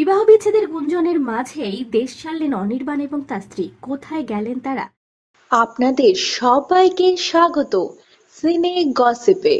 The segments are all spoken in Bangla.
বিবাহ বিচ্ছেদের গুঞ্জনের মাঝেই দেশ ছাড়লেন অনির্বাণ এবং তার স্ত্রী কোথায় গেলেন তারা আপনাদের সবাইকে স্বাগত সিনে গসিপে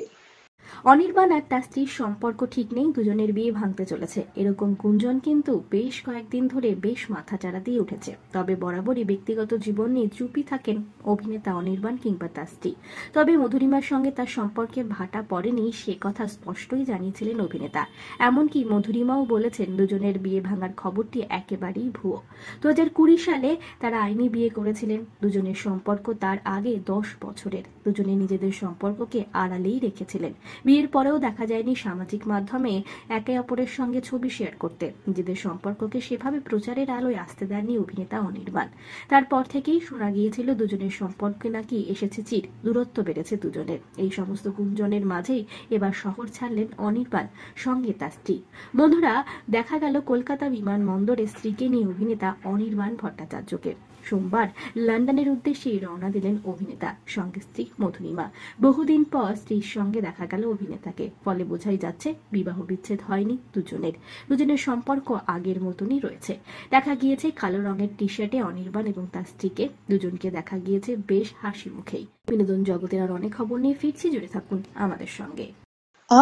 অনির্বাণ আর তার স্ত্রীর সম্পর্ক ঠিক নেই দুজনের বিয়ে ভাঙতে চলেছে এরকম গুঞ্জন কিন্তু বেশ কয়েকদিন ধরে বেশ মাথাচাড়া দিয়ে উঠেছে তবে বরাবরই ব্যক্তিগত জীবন নিয়ে চুপি থাকেন অভিনেতা অনির্বাণ কিংবা তার স্ত্রী তবে মধুরিমার সঙ্গে তার সম্পর্কে ভাটা পড়েনি সে কথা স্পষ্টই জানিয়েছিলেন অভিনেতা এমনকি মধুরিমাও বলেছেন দুজনের বিয়ে ভাঙার খবরটি একেবারেই ভুয়ো দু হাজার কুড়ি সালে তারা আইনি বিয়ে করেছিলেন দুজনের সম্পর্ক তার আগে দশ বছরের দুজনে নিজেদের সম্পর্ককে আড়ালেই রেখেছিলেন বিয়ের পরেও দেখা যায়নি সামাজিক মাধ্যমে একে অপরের সঙ্গে ছবি শেয়ার করতে নিজেদের সম্পর্ককে সেভাবে প্রচারের আলোয় আসতে দেননি অভিনেতা অনির্বাণ তারপর থেকেই শোনা গিয়েছিল দুজনের সম্পর্কে নাকি এসেছে চির দূরত্ব বেড়েছে দুজনের এই সমস্ত গুঞ্জনের মাঝেই এবার শহর ছাড়লেন অনির্বাণ সঙ্গে তার স্ত্রী বন্ধুরা দেখা গেল কলকাতা বিমানবন্দরে স্ত্রীকে নিয়ে অভিনেতা অনির্বাণ ভট্টাচার্যকে সোমবার লন্ডনের উদ্দেশ্যে রওনা দিলেন অভিনেতা সঙ্গে স্ত্রী মধুরিমা বহুদিন পর স্ত্রীর সঙ্গে দেখা গেল অভিনেতাকে ফলে বোঝাই যাচ্ছে বিবাহ বিচ্ছেদ হয়নি দুজনের দুজনের সম্পর্ক আগের মতনই রয়েছে দেখা গিয়েছে কালো রঙের টি শার্টে অনির্বাণ এবং তার স্ত্রীকে দুজনকে দেখা গিয়েছে বেশ হাসি মুখেই বিনোদন জগতের আর অনেক খবর নিয়ে ফিরছি জুড়ে থাকুন আমাদের সঙ্গে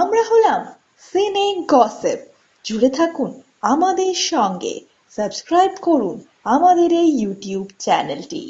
আমরা হলাম সিনে গসেপ জুড়ে থাকুন আমাদের সঙ্গে সাবস্ক্রাইব করুন আমাদের এই ইউটিউব চ্যানেলটি।